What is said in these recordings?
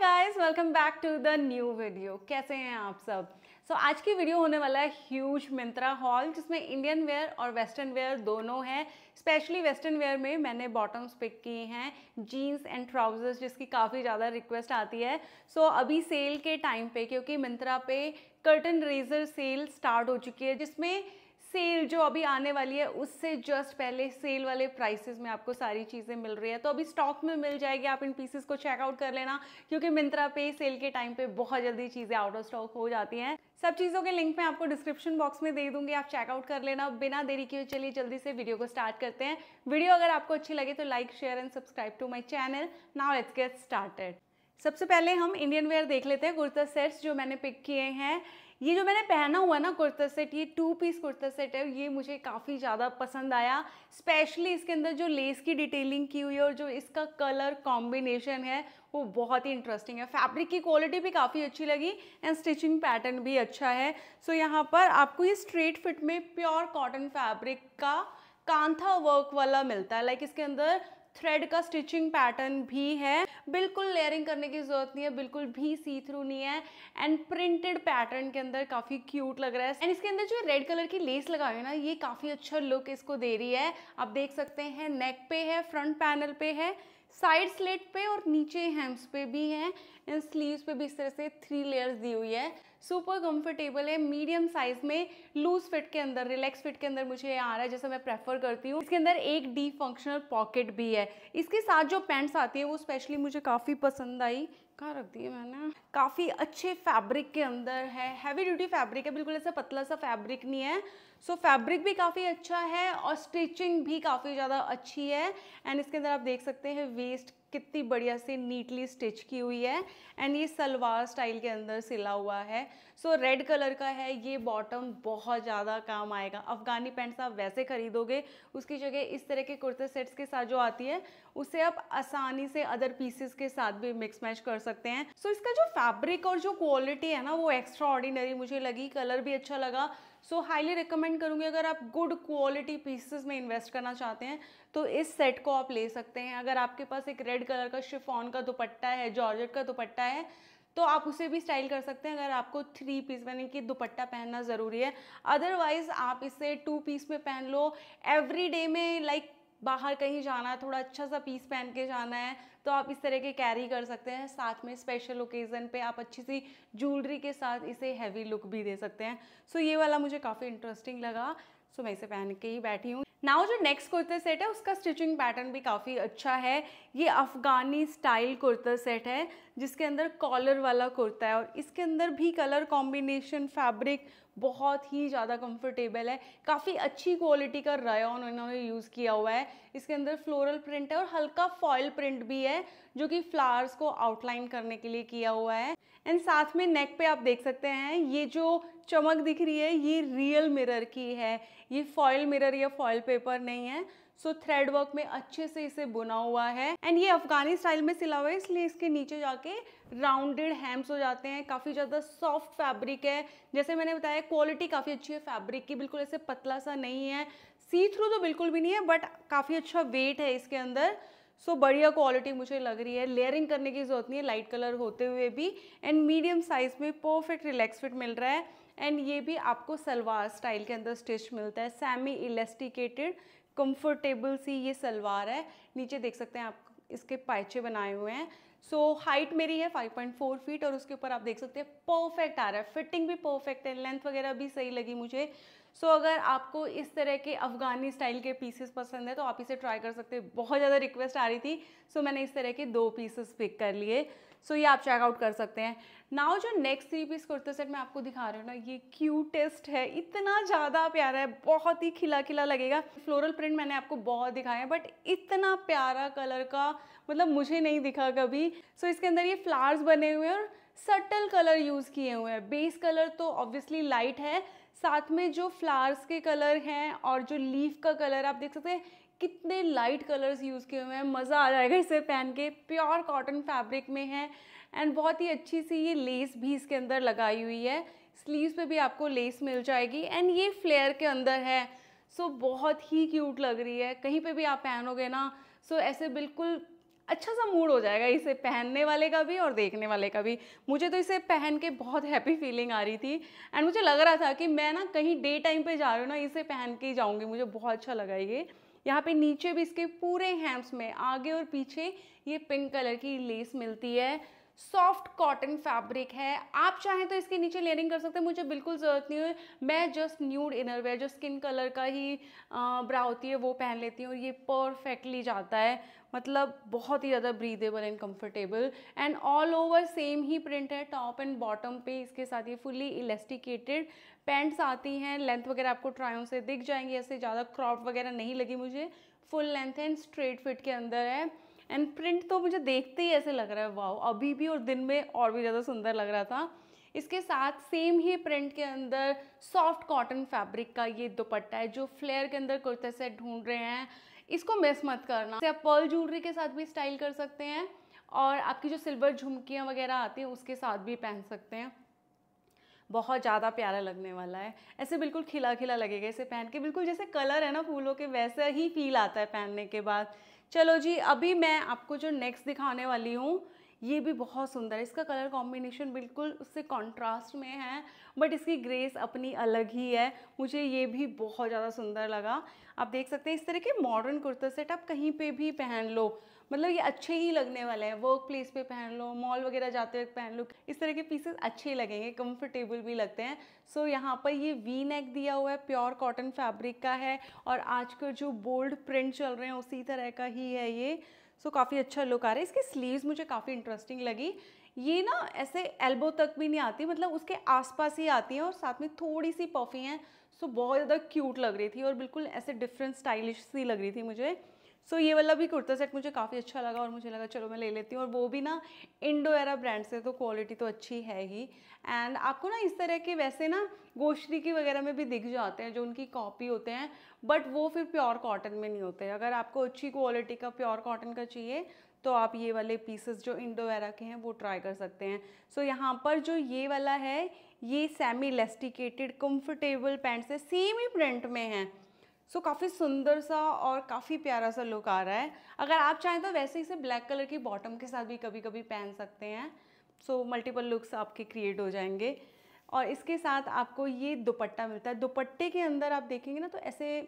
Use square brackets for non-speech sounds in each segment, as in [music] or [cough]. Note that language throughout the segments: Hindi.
guys welcome back to the new video कैसे हैं आप सब सो so, आज की वीडियो होने वाला है ह्यूज मिंत्रा हॉल जिसमें इंडियन वेयर और वेस्टर्न वेयर दोनों हैं स्पेशली वेस्टर्न वेयर में मैंने बॉटम्स पिक की हैं जीन्स एंड ट्राउजर्स जिसकी काफ़ी ज़्यादा रिक्वेस्ट आती है सो so, अभी सेल के टाइम पे क्योंकि मिंत्रा पे कर्टन रेजर सेल स्टार्ट हो चुकी है जिसमें सेल जो अभी आने वाली है उससे जस्ट पहले सेल वाले प्राइसेस में आपको सारी चीज़ें मिल रही है तो अभी स्टॉक में मिल जाएगी आप इन पीसेस को चेकआउट कर लेना क्योंकि मिंत्रा पे सेल के टाइम पे बहुत जल्दी चीज़ें आउट ऑफ स्टॉक हो जाती हैं सब चीज़ों के लिंक मैं आपको डिस्क्रिप्शन बॉक्स में दे दूंगी आप चेकआउट कर लेना बिना देरी किए चलिए जल्दी से वीडियो को स्टार्ट करते हैं वीडियो अगर आपको अच्छी लगे तो like share and subscribe to my channel now let's get started सबसे पहले हम इंडियन वेयर देख लेते हैं कुर्ता सेट्स जो मैंने पिक किए हैं ये जो मैंने पहना हुआ है ना कुर्ता सेट ये टू पीस कुर्ता सेट है ये मुझे काफ़ी ज़्यादा पसंद आया स्पेशली इसके अंदर जो लेस की डिटेलिंग की हुई है और जो इसका कलर कॉम्बिनेशन है वो बहुत ही इंटरेस्टिंग है फैब्रिक की क्वालिटी भी काफ़ी अच्छी लगी एंड स्टिचिंग पैटर्न भी अच्छा है सो यहाँ पर आपको ये स्ट्रेट फिट में प्योर कॉटन फैब्रिक का कांथा वर्क वाला मिलता है लाइक इसके अंदर थ्रेड का स्टिचिंग पैटर्न भी है बिल्कुल लेयरिंग करने की ज़रूरत नहीं है बिल्कुल भी सी थ्रू नहीं है एंड प्रिंटेड पैटर्न के अंदर काफ़ी क्यूट लग रहा है एंड इसके अंदर जो रेड कलर की लेस हुई है ना ये काफ़ी अच्छा लुक इसको दे रही है आप देख सकते हैं नेक पे है फ्रंट पैनल पे है साइड स्लेट पे और नीचे हेम्स पे भी है एंड स्लीव्स पे भी इस तरह से थ्री लेयर्स दी हुई है सुपर कंफर्टेबल है मीडियम साइज में लूज फिट के अंदर रिलैक्स फिट के अंदर मुझे ये आ रहा है जैसे मैं प्रेफर करती हूँ इसके अंदर एक डी फंक्शनल पॉकेट भी है इसके साथ जो पैंट्स आती है वो स्पेशली मुझे काफ़ी पसंद आई कहाँ रख दिए मैंने काफ़ी अच्छे फैब्रिक के अंदर है हैवी ड्यूटी फैब्रिक है बिल्कुल ऐसा पतला सा फैब्रिक नहीं है सो so, फैब्रिक भी काफ़ी अच्छा है और स्टिचिंग भी काफ़ी ज़्यादा अच्छी है एंड इसके अंदर आप देख सकते हैं वेस्ट कितनी बढ़िया से नीटली स्टिच की हुई है एंड ये सलवार स्टाइल के अंदर सिला हुआ है सो so, रेड कलर का है ये बॉटम बहुत ज़्यादा काम आएगा अफ़गानी पैंट्स आप वैसे ख़रीदोगे उसकी जगह इस तरह के कुर्ते सेट्स के साथ जो आती है उसे आप आसानी से अदर पीसेस के साथ भी मिक्स मैच कर सकते हैं सो so, इसका जो फैब्रिक और जो क्वालिटी है ना वो एक्स्ट्रा मुझे लगी कलर भी अच्छा लगा सो हाईली रिकमेंड करूँगी अगर आप गुड क्वालिटी पीसेस में इन्वेस्ट करना चाहते हैं तो इस सेट को आप ले सकते हैं अगर आपके पास एक रेड कलर का शिफॉन का दुपट्टा है जॉर्जेट का दुपट्टा है तो आप उसे भी स्टाइल कर सकते हैं अगर आपको थ्री पीस यानी कि दुपट्टा पहनना ज़रूरी है अदरवाइज़ आप इसे टू पीस में पहन लो एवरी डे में लाइक बाहर कहीं जाना है थोड़ा अच्छा सा पीस पहन के जाना है तो आप इस तरह के कैरी कर सकते हैं साथ में स्पेशल ओकेज़न पे आप अच्छी सी ज्वेलरी के साथ इसे हैवी लुक भी दे सकते हैं सो so, ये वाला मुझे काफ़ी इंटरेस्टिंग लगा सो so, मैं इसे पहन के ही बैठी हूँ नाउ जो नेक्स्ट कुर्ता सेट है उसका स्टिचिंग पैटर्न भी काफ़ी अच्छा है ये अफ़गानी स्टाइल कुर्ता सेट है जिसके अंदर कॉलर वाला कुर्ता है और इसके अंदर भी कलर कॉम्बिनेशन फैब्रिक बहुत ही ज़्यादा कंफर्टेबल है काफ़ी अच्छी क्वालिटी का रायन इन्होंने यूज़ किया हुआ है इसके अंदर फ्लोरल प्रिंट है और हल्का फॉयल प्रिंट भी है जो कि फ्लावर्स को आउटलाइन करने के लिए किया हुआ है एंड साथ में नेक पे आप देख सकते हैं ये जो चमक दिख रही है ये रियल मिरर की है ये फॉयल मिरर या फॉयल पेपर नहीं है सो थ्रेड वर्क में अच्छे से इसे बुना हुआ है एंड ये अफगानी स्टाइल में सिला हुआ है इसलिए इसके नीचे जाके राउंडेड हैम्स हो जाते हैं काफ़ी ज़्यादा सॉफ्ट फैब्रिक है जैसे मैंने बताया क्वालिटी काफ़ी अच्छी है फैब्रिक की बिल्कुल ऐसे पतला सा नहीं है सी थ्रू तो बिल्कुल भी नहीं है बट काफ़ी अच्छा वेट है इसके अंदर सो so, बढ़िया क्वालिटी मुझे लग रही है लेयरिंग करने की ज़रूरत नहीं है लाइट कलर होते हुए भी एंड मीडियम साइज़ में परफेक्ट रिलैक्स फिट मिल रहा है एंड ये भी आपको सलवार स्टाइल के अंदर स्टिच मिलता है सेमी इलेस्टिकेटेड कंफर्टेबल सी ये सलवार है नीचे देख सकते हैं आप इसके पाइचे बनाए हुए हैं सो so, हाइट मेरी है 5.4 फीट और उसके ऊपर आप देख सकते हैं परफेक्ट आ रहा है फिटिंग भी परफेक्ट है लेंथ वगैरह भी सही लगी मुझे सो so, अगर आपको इस तरह के अफ़गानी स्टाइल के पीसेस पसंद है तो आप इसे ट्राई कर सकते हैं बहुत ज़्यादा रिक्वेस्ट आ रही थी सो so, मैंने इस तरह के दो पीसेस पिक कर लिए सो ये आप चेकआउट कर सकते हैं नाउ जो नेक्स्ट थ्री पीस कुर्ते सेट मैं आपको दिखा रही हूँ ना ये क्यूटेस्ट है इतना ज़्यादा प्यारा है बहुत ही खिला खिला लगेगा फ्लोरल प्रिंट मैंने आपको बहुत दिखाया है बट इतना प्यारा कलर का मतलब मुझे नहीं दिखा कभी सो so, इसके अंदर ये फ्लावर्स बने हुए हैं और सटल कलर यूज़ किए हुए हैं बेस कलर तो ऑब्वियसली लाइट है साथ में जो फ्लावर्स के कलर हैं और जो लीफ का कलर आप देख सकते हैं कितने लाइट कलर्स यूज़ किए हुए हैं मज़ा आ जाएगा इसे पहन के प्योर कॉटन फैब्रिक में है एंड बहुत ही अच्छी सी ये लेस भी इसके अंदर लगाई हुई है स्लीव्स पे भी आपको लेस मिल जाएगी एंड ये फ्लेयर के अंदर है सो so, बहुत ही क्यूट लग रही है कहीं पे भी आप पहनोगे ना सो so, ऐसे बिल्कुल अच्छा सा मूड हो जाएगा इसे पहनने वाले का भी और देखने वाले का भी मुझे तो इसे पहन के बहुत हैप्पी फीलिंग आ रही थी एंड मुझे लग रहा था कि मैं ना कहीं डे टाइम पे जा रही हूँ ना इसे पहन के ही जाऊँगी मुझे बहुत अच्छा लगा ये यहाँ पे नीचे भी इसके पूरे हैम्स में आगे और पीछे ये पिंक कलर की लेस मिलती है सॉफ्ट कॉटन फैब्रिक है आप चाहें तो इसके नीचे लेयरिंग कर सकते हैं मुझे बिल्कुल ज़रूरत नहीं हुई मैं जस्ट न्यूड इनरवेयर जो स्किन कलर का ही ब्रा होती है वो पहन लेती हूँ और ये परफेक्टली जाता है मतलब बहुत ही ज़्यादा breathable and comfortable and all over same ही प्रिंट है टॉप एंड बॉटम पे इसके साथ ये फुली इलेस्टिकेटेड पैंट्स आती हैं लेंथ वगैरह आपको ट्रायों से दिख जाएंगी ऐसे ज़्यादा क्रॉप वगैरह नहीं लगी मुझे full length and straight fit के अंदर है एंड प्रिंट तो मुझे देखते ही ऐसे लग रहा है वाह अभी भी और दिन में और भी ज़्यादा सुंदर लग रहा था इसके साथ सेम ही प्रिंट के अंदर सॉफ्ट कॉटन फैब्रिक का ये दुपट्टा है जो फ्लेयर के अंदर कुर्ते सेट ढूंढ रहे हैं इसको मिस मत करना आप पर्ल ज्वेलरी के साथ भी स्टाइल कर सकते हैं और आपकी जो सिल्वर झुमकियाँ वगैरह आती हैं उसके साथ भी पहन सकते हैं बहुत ज़्यादा प्यारा लगने वाला है ऐसे बिल्कुल खिला खिला लगेगा इसे पहन के बिल्कुल जैसे कलर है ना फूलों के वैसा ही फील आता है पहनने के बाद चलो जी अभी मैं आपको जो नेक्स्ट दिखाने वाली हूँ ये भी बहुत सुंदर है इसका कलर कॉम्बिनेशन बिल्कुल उससे कॉन्ट्रास्ट में है बट इसकी ग्रेस अपनी अलग ही है मुझे ये भी बहुत ज़्यादा सुंदर लगा आप देख सकते हैं इस तरह के मॉडर्न कुर्ता सेट आप कहीं पे भी पहन लो मतलब ये अच्छे ही लगने वाले हैं वर्क प्लेस पे पहन लो मॉल वगैरह जाते वक्त पहन लो इस तरह के पीसेस अच्छे लगेंगे कंफर्टेबल भी लगते हैं सो so, यहाँ पर ये वी नेक दिया हुआ है प्योर कॉटन फैब्रिक का है और आजकल जो बोल्ड प्रिंट चल रहे हैं उसी तरह का ही है ये सो so, काफ़ी अच्छा लुक आ रहा है इसकी स्लीव्स मुझे काफ़ी इंटरेस्टिंग लगी ये ना ऐसे एल्बो तक भी नहीं आती मतलब उसके आसपास ही आती है और साथ में थोड़ी सी पफी हैं सो so, बहुत ज़्यादा क्यूट लग रही थी और बिल्कुल ऐसे डिफरेंट स्टाइलिश सी लग रही थी मुझे सो so, ये वाला भी कुर्ता सेट मुझे काफ़ी अच्छा लगा और मुझे लगा चलो मैं ले लेती हूँ और वो भी ना इंडो एरा ब्रांड से तो क्वालिटी तो अच्छी है ही एंड आपको ना इस तरह के वैसे ना गोश्री की वगैरह में भी दिख जाते हैं जो उनकी कॉपी होते हैं बट वो फिर प्योर कॉटन में नहीं होते अगर आपको अच्छी क्वालिटी का प्योर कॉटन का चाहिए तो आप ये वाले पीसेस जो इंडो एरा के हैं वो ट्राई कर सकते हैं सो so, यहाँ पर जो ये वाला है ये सेमी इलेस्टिकेटेड कम्फर्टेबल पैंट्स है सेम ही प्रिंट में हैं सो so, काफ़ी सुंदर सा और काफ़ी प्यारा सा लुक आ रहा है अगर आप चाहें तो वैसे ही ब्लैक कलर की बॉटम के साथ भी कभी कभी पहन सकते हैं सो मल्टीपल लुक्स आपके क्रिएट हो जाएंगे और इसके साथ आपको ये दुपट्टा मिलता है दुपट्टे के अंदर आप देखेंगे ना तो ऐसे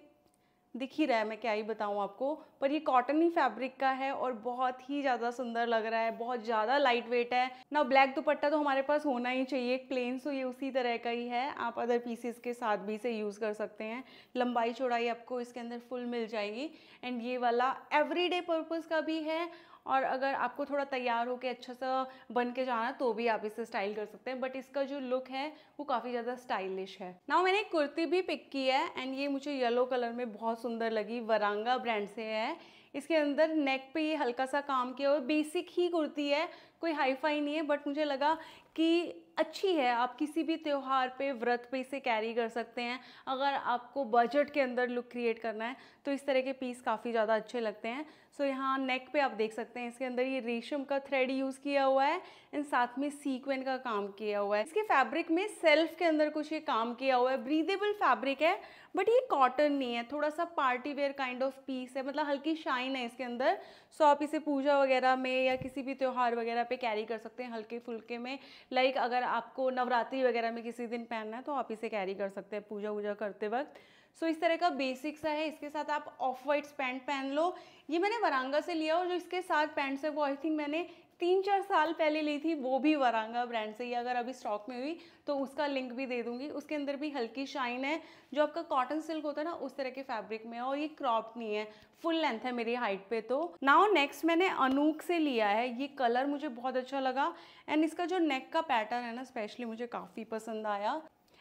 दिख ही रहा है मैं क्या ही बताऊँ आपको पर ये कॉटन ही फैब्रिक का है और बहुत ही ज़्यादा सुंदर लग रहा है बहुत ज़्यादा लाइट वेट है ना ब्लैक दुपट्टा तो हमारे पास होना ही चाहिए प्लेन सो तो ये उसी तरह का ही है आप अदर पीसेस के साथ भी इसे यूज़ कर सकते हैं लंबाई चौड़ाई आपको इसके अंदर फुल मिल जाएगी एंड ये वाला एवरीडे पर्पज़ का भी है और अगर आपको थोड़ा तैयार होकर अच्छा सा बन के जाना तो भी आप इसे स्टाइल कर सकते हैं बट इसका जो लुक है वो काफ़ी ज़्यादा स्टाइलिश है ना मैंने एक कुर्ती भी पिक की है एंड ये मुझे येलो कलर में बहुत सुंदर लगी वरांगा ब्रांड से है इसके अंदर नेक पे ये हल्का सा काम किया और बेसिक ही कुर्ती है कोई हाई फाई नहीं है बट मुझे लगा कि अच्छी है आप किसी भी त्यौहार पे व्रत पे इसे कैरी कर सकते हैं अगर आपको बजट के अंदर लुक क्रिएट करना है तो इस तरह के पीस काफ़ी ज़्यादा अच्छे लगते हैं सो यहाँ नेक पे आप देख सकते हैं इसके अंदर ये रेशम का थ्रेड यूज़ किया हुआ है एंड साथ में सीक्वेंट का काम किया हुआ है इसके फैब्रिक में सेल्फ के अंदर कुछ ये काम किया हुआ है ब्रीदेबल फैब्रिक है बट ये कॉटन नहीं है थोड़ा सा party wear kind of piece है मतलब हल्की शाइन है इसके अंदर सो आप इसे पूजा वगैरह में या किसी भी त्यौहार वगैरह पे कैरी कर सकते हैं हल्के फुल्के में लाइक अगर आपको नवरात्रि वगैरह में किसी दिन पहनना है तो आप इसे कैरी कर सकते हैं पूजा वूजा करते वक्त सो so, इस तरह का बेसिक सा है इसके साथ आप ऑफ वाइट पैंट पहन लो ये मैंने वरांगा से लिया और जो इसके साथ पैंट्स है वो आई थिंक मैंने तीन चार साल पहले ली थी वो भी वरांगा ब्रांड से ही अगर अभी स्टॉक में हुई तो उसका लिंक भी दे दूंगी उसके अंदर भी हल्की शाइन है जो आपका कॉटन सिल्क होता है ना उस तरह के फैब्रिक में है और ये क्रॉप नहीं है फुल लेंथ है मेरी हाइट पे तो नाउ नेक्स्ट मैंने अनूक से लिया है ये कलर मुझे बहुत अच्छा लगा एंड इसका जो नेक का पैटर्न है ना स्पेशली मुझे काफ़ी पसंद आया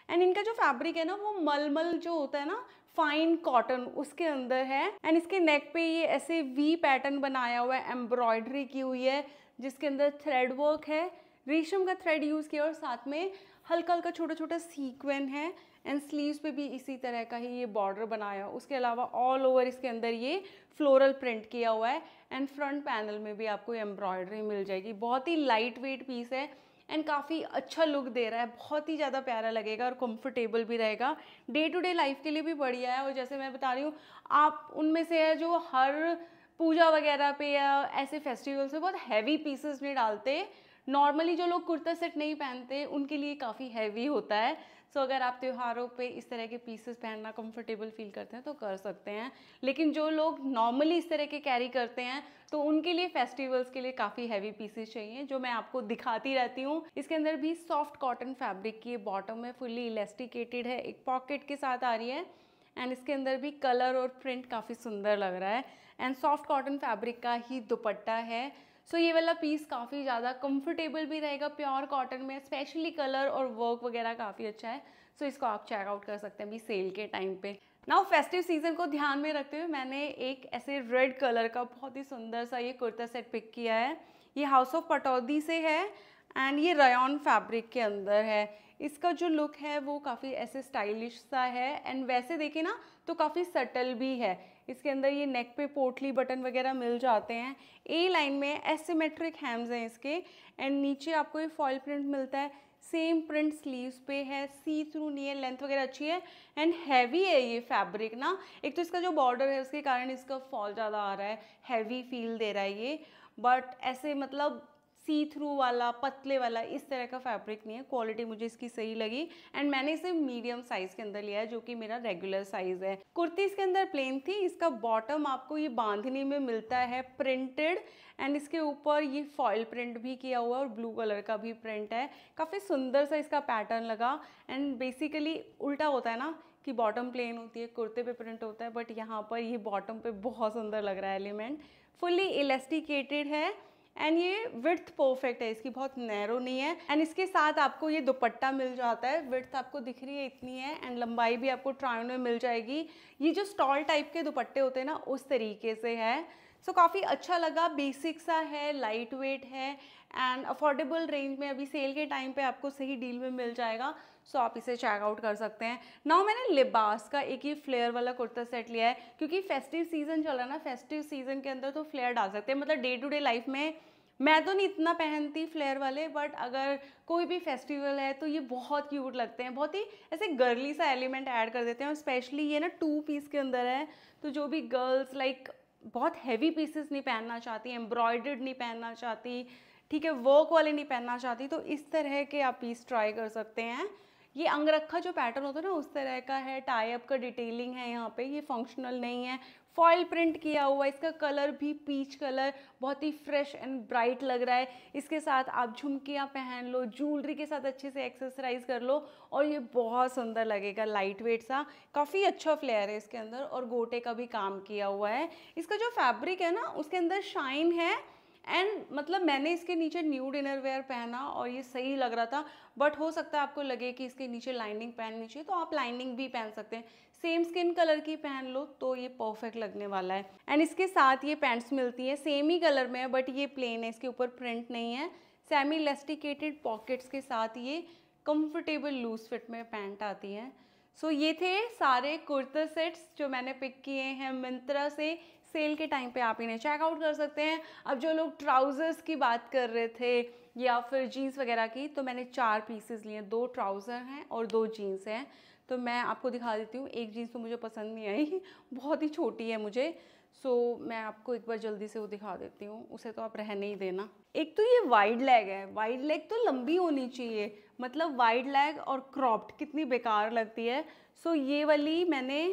एंड इनका जो फैब्रिक है ना वो मलमल जो होता है ना फाइन कॉटन उसके अंदर है एंड इसके नेक पे ये ऐसे वी पैटर्न बनाया हुआ है एम्ब्रॉयडरी की हुई है जिसके अंदर थ्रेड वर्क है रेशम का थ्रेड यूज़ किया और साथ में हल्का हल्का छोटा छोटा सीक्वेंट है एंड स्लीव्स पे भी इसी तरह का ही ये बॉर्डर बनाया उसके अलावा ऑल ओवर इसके अंदर ये फ्लोरल प्रिंट किया हुआ है एंड फ्रंट पैनल में भी आपको एम्ब्रॉयडरी मिल जाएगी बहुत ही लाइट वेट पीस है एंड काफ़ी अच्छा लुक दे रहा है बहुत ही ज़्यादा प्यारा लगेगा और कंफर्टेबल भी रहेगा डे टू डे लाइफ के लिए भी बढ़िया है और जैसे मैं बता रही हूँ आप उनमें से है जो हर पूजा वगैरह पे या ऐसे फेस्टिवल्स में बहुत हैवी पीसेस नहीं डालते नॉर्मली जो लोग कुर्ता सेट नहीं पहनते उनके लिए काफ़ी हैवी होता है सो so, अगर आप त्योहारों पे इस तरह के पीसेस पहनना कंफर्टेबल फील करते हैं तो कर सकते हैं लेकिन जो लोग नॉर्मली इस तरह के कैरी करते हैं तो उनके लिए फेस्टिवल्स के लिए काफ़ी हैवी पीसेस चाहिए जो मैं आपको दिखाती रहती हूँ इसके अंदर भी सॉफ्ट कॉटन फैब्रिक की बॉटम है फुल्ली इलास्टिकेटेड है एक पॉकेट के साथ आ रही है एंड इसके अंदर भी कलर और प्रिंट काफ़ी सुंदर लग रहा है एंड सॉफ्ट कॉटन फैब्रिक का ही दुपट्टा है सो so, ये वाला पीस काफ़ी ज़्यादा कंफर्टेबल भी रहेगा प्योर कॉटन में स्पेशली कलर और वर्क वगैरह काफ़ी अच्छा है सो so, इसको आप चेकआउट कर सकते हैं अभी सेल के टाइम पे नाउ फेस्टिव सीजन को ध्यान में रखते हुए मैंने एक ऐसे रेड कलर का बहुत ही सुंदर सा ये कुर्ता सेट पिक किया है ये हाउस ऑफ पटौदी से है एंड ये रयॉन फैब्रिक के अंदर है इसका जो लुक है वो काफ़ी ऐसे स्टाइलिश सा है एंड वैसे देखें ना तो काफ़ी सटल भी है इसके अंदर ये नेक पे पोटली बटन वगैरह मिल जाते हैं ए लाइन में एसीमेट्रिक हैम्स हैं इसके एंड नीचे आपको ये फॉल प्रिंट मिलता है सेम प्रिंट स्लीव्स पे है सी थ्रू नहीं है लेंथ वगैरह अच्छी है एंड हैवी है ये फैब्रिक ना एक तो इसका जो बॉर्डर है उसके कारण इसका फॉल ज़्यादा आ रहा है हैवी फील दे रहा है ये बट ऐसे मतलब सी थ्रू वाला पतले वाला इस तरह का फैब्रिक नहीं है क्वालिटी मुझे इसकी सही लगी एंड मैंने इसे मीडियम साइज के अंदर लिया है जो कि मेरा रेगुलर साइज है कुर्ती इसके अंदर प्लेन थी इसका बॉटम आपको ये बांधनी में मिलता है प्रिंटेड एंड इसके ऊपर ये फॉयल प्रिंट भी किया हुआ है और ब्लू कलर का भी प्रिंट है काफ़ी सुंदर सा इसका पैटर्न लगा एंड बेसिकली उल्टा होता है ना कि बॉटम प्लेन होती है कुर्ते पे प्रिंट होता है बट यहाँ पर ये बॉटम पे बहुत सुंदर लग रहा है एलिमेंट फुल्ली इलेस्टिकेटेड है एंड ये विर्थ परफेक्ट है इसकी बहुत नैरो नहीं है एंड इसके साथ आपको ये दुपट्टा मिल जाता है विर्थ आपको दिख रही है इतनी है एंड लंबाई भी आपको ट्रायन में मिल जाएगी ये जो स्टॉल टाइप के दुपट्टे होते हैं ना उस तरीके से है सो so, काफ़ी अच्छा लगा बेसिक सा है लाइट वेट है एंड अफोर्डेबल रेंज में अभी सेल के टाइम पे आपको सही डील में मिल जाएगा सो आप इसे चेकआउट कर सकते हैं नाउ मैंने लिबास का एक ही फ्लेयर वाला कुर्ता सेट लिया है क्योंकि फेस्टिव सीजन चल रहा है ना फेस्टिव सीजन के अंदर तो फ्लेयर डाल सकते हैं मतलब डे टू डे लाइफ में मैं तो नहीं इतना पहनती फ्लेयर वाले बट अगर कोई भी फेस्टिवल है तो ये बहुत क्यूट लगते हैं बहुत ही ऐसे गर्ली सा एलिमेंट ऐड कर देते हैं और स्पेशली ये ना टू पीस के अंदर है तो जो भी गर्ल्स लाइक बहुत हैवी पीसेस नहीं पहनना चाहती एम्ब्रॉयडर्ड नहीं पहनना चाहती ठीक है वर्क वाले नहीं पहनना चाहती तो इस तरह के आप पीस ट्राई कर सकते हैं ये अंगरखा जो पैटर्न होता है ना उस तरह का है टाई अप का डिटेलिंग है यहाँ पे ये फंक्शनल नहीं है फॉइल प्रिंट किया हुआ है इसका कलर भी पीच कलर बहुत ही फ्रेश एंड ब्राइट लग रहा है इसके साथ आप झुमकियाँ पहन लो ज्वेलरी के साथ अच्छे से एक्सेसराइज कर लो और ये बहुत सुंदर लगेगा लाइट वेट सा काफ़ी अच्छा फ्लेयर है इसके अंदर और गोटे का भी काम किया हुआ है इसका जो फैब्रिक है ना उसके अंदर शाइन है एंड मतलब मैंने इसके नीचे न्यू डिनर वेयर पहना और ये सही लग रहा था बट हो सकता है आपको लगे कि इसके नीचे लाइनिंग पहननी चाहिए तो आप लाइनिंग भी पहन सकते हैं सेम स्किन कलर की पहन लो तो ये परफेक्ट लगने वाला है एंड इसके साथ ये पैंट्स मिलती है सेम ही कलर में है बट ये प्लेन है इसके ऊपर प्रिंट नहीं है सेमी इलेस्टिकेटेड पॉकेट्स के साथ ये कंफर्टेबल लूज फिट में पैंट आती है सो so, ये थे सारे कुर्ता सेट्स जो मैंने पिक किए हैं मिंत्रा से सेल के टाइम पे आप इन्हें चेकआउट कर सकते हैं अब जो लोग ट्राउज़र्स की बात कर रहे थे या फिर जीन्स वगैरह की तो मैंने चार पीसेस लिए दो ट्राउज़र हैं और दो जीन्स हैं तो मैं आपको दिखा देती हूँ एक जीन्स तो मुझे पसंद नहीं आई [laughs] बहुत ही छोटी है मुझे सो so, मैं आपको एक बार जल्दी से वो दिखा देती हूँ उसे तो आप रहने ही देना एक तो ये वाइड लेग है वाइड लेग तो लंबी होनी चाहिए मतलब वाइड लेग और क्रॉप्ड कितनी बेकार लगती है सो so, ये वाली मैंने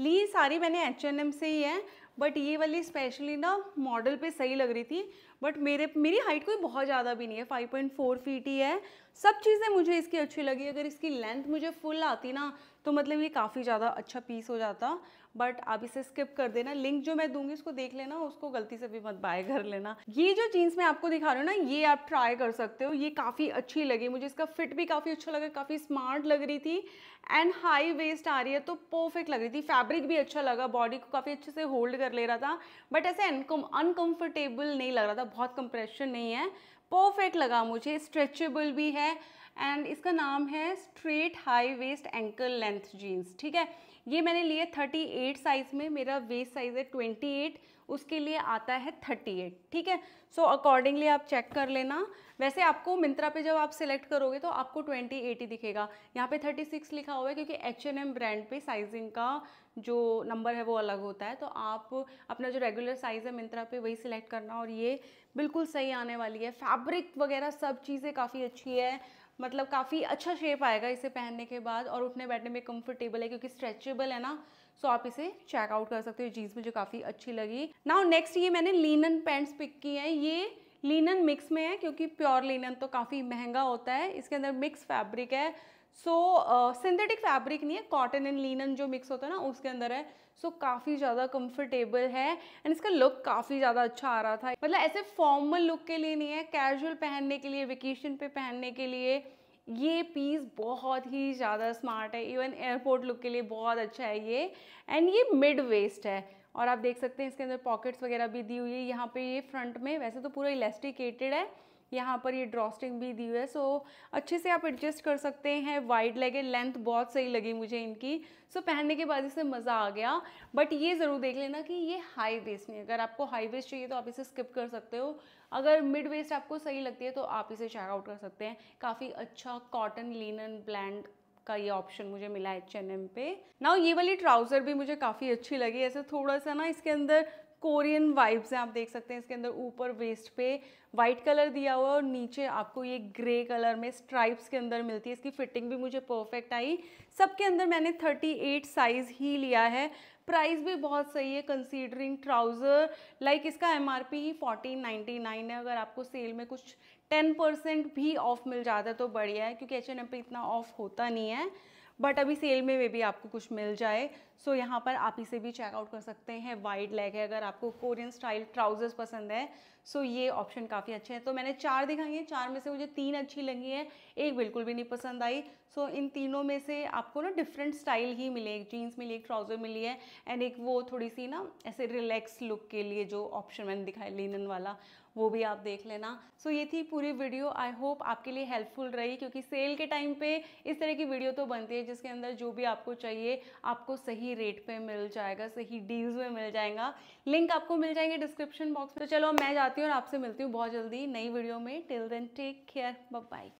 ली सारी मैंने एच से ही है बट ये वाली स्पेशली ना मॉडल पे सही लग रही थी बट मेरे मेरी हाइट कोई बहुत ज़्यादा भी नहीं है 5.4 फीट ही है सब चीज़ें मुझे इसकी अच्छी लगी अगर इसकी लेंथ मुझे फुल आती ना तो मतलब ये काफ़ी ज़्यादा अच्छा पीस हो जाता बट आप इसे स्किप कर देना लिंक जो मैं दूंगी उसको देख लेना उसको गलती से भी मत बाय कर लेना ये जो जीन्स मैं आपको दिखा रहा हूँ ना ये आप ट्राई कर सकते हो ये काफ़ी अच्छी लगी मुझे इसका फिट भी काफ़ी अच्छा लगा काफ़ी स्मार्ट लग रही थी एंड हाई वेस्ट आ रही है तो परफेक्ट लग रही थी फैब्रिक भी अच्छा लगा बॉडी को काफ़ी अच्छे से होल्ड कर ले रहा था बट ऐसे अनकम्फर्टेबल नहीं लग रहा था बहुत कंप्रेशन नहीं है परफेक्ट लगा मुझे स्ट्रेचेबल भी है एंड इसका नाम है straight high waist ankle length jeans ठीक है ये मैंने लिए 38 साइज़ में मेरा वेस्ट साइज़ है 28 उसके लिए आता है 38 ठीक है सो so, अकॉर्डिंगली आप चेक कर लेना वैसे आपको मिंत्रा पे जब आप सिलेक्ट करोगे तो आपको 28 ही दिखेगा यहाँ पे 36 लिखा हुआ है क्योंकि एच एन एम ब्रांड पे साइजिंग का जो नंबर है वो अलग होता है तो आप अपना जो रेगुलर साइज़ है मिंत्रा पे वही सिलेक्ट करना और ये बिल्कुल सही आने वाली है फैब्रिक वगैरह सब चीज़ें काफ़ी अच्छी है मतलब काफ़ी अच्छा शेप आएगा इसे पहनने के बाद और उठने बैठने में कंफर्टेबल है क्योंकि स्ट्रेचेबल है ना सो so, आप इसे चेकआउट कर सकते हो जीन्स मुझे काफ़ी अच्छी लगी नाउ नेक्स्ट ये मैंने लीनन पैंट्स पिक की हैं ये लीनन मिक्स में है क्योंकि प्योर लीनन तो काफ़ी महंगा होता है इसके अंदर मिक्स फैब्रिक है सो सिंथेटिक फैब्रिक नहीं है कॉटन एंड लीनन जो मिक्स होता है ना उसके अंदर है सो so, काफ़ी ज़्यादा कंफर्टेबल है एंड इसका लुक काफ़ी ज़्यादा अच्छा आ रहा था मतलब ऐसे फॉर्मल लुक के लिए नहीं है कैजुअल पहनने के लिए वेकेशन पे पहनने के लिए ये पीस बहुत ही ज़्यादा स्मार्ट है इवन एयरपोर्ट लुक के लिए बहुत अच्छा है ये एंड ये मिड वेस्ट है और आप देख सकते हैं इसके अंदर पॉकेट्स वगैरह भी दी हुई है यहाँ पे ये फ्रंट में वैसे तो पूरा इलेस्टिकेटेड है यहाँ पर ये ड्रॉस्टिंग भी दी हुई है सो so, अच्छे से आप एडजस्ट कर सकते हैं वाइड लेगे लेंथ बहुत सही लगी मुझे इनकी सो so, पहनने के बाद इससे मज़ा आ गया बट ये ज़रूर देख लेना कि ये हाई वेस्ट नहीं अगर आपको हाई वेस्ट चाहिए तो आप इसे स्किप कर सकते हो अगर मिड वेस्ट आपको सही लगती है तो आप इसे चेकआउट कर सकते हैं काफ़ी अच्छा कॉटन लिनन ब्लैंड का ये ऑप्शन मुझे मिला है एच एम पे नाउ ये वाली ट्राउज़र भी मुझे काफ़ी अच्छी लगी ऐसे थोड़ा सा ना इसके अंदर कोरियन वाइब्स हैं आप देख सकते हैं इसके अंदर ऊपर वेस्ट पे वाइट कलर दिया हुआ है और नीचे आपको ये ग्रे कलर में स्ट्राइप्स के अंदर मिलती है इसकी फिटिंग भी मुझे परफेक्ट आई सबके अंदर मैंने 38 साइज़ ही लिया है प्राइस भी बहुत सही है कंसीडरिंग ट्राउज़र लाइक इसका एमआरपी ही 1499 है अगर आपको सेल में कुछ 10 परसेंट भी ऑफ मिल जाता है तो बढ़िया है क्योंकि एच एन इतना ऑफ होता नहीं है बट अभी सेल में वे भी आपको कुछ मिल जाए सो so, यहाँ पर आप इसे भी चेकआउट कर सकते हैं वाइड लेग है अगर आपको कोरियन स्टाइल ट्राउजर्स पसंद है सो so ये ऑप्शन काफ़ी अच्छे हैं तो मैंने चार दिखाई हैं चार में से मुझे तीन अच्छी लगी हैं एक बिल्कुल भी नहीं पसंद आई सो so, इन तीनों में से आपको ना डिफरेंट स्टाइल ही मिले एक जीन्स मिली एक ट्राउज़र मिली है एंड एक वो थोड़ी सी ना ऐसे रिलैक्स लुक के लिए जो ऑप्शन मैंने दिखाया लिनन वाला वो भी आप देख लेना सो so, ये थी पूरी वीडियो आई होप आपके लिए हेल्पफुल रही क्योंकि सेल के टाइम पर इस तरह की वीडियो तो बनती है जिसके अंदर जो भी आपको चाहिए आपको सही सही रेट पे मिल जाएगा सही डील्स में मिल जाएगा लिंक आपको मिल जाएंगे डिस्क्रिप्शन बॉक्स में तो चलो मैं जाती हूँ और आपसे मिलती हूँ बहुत जल्दी नई वीडियो में till then take care bye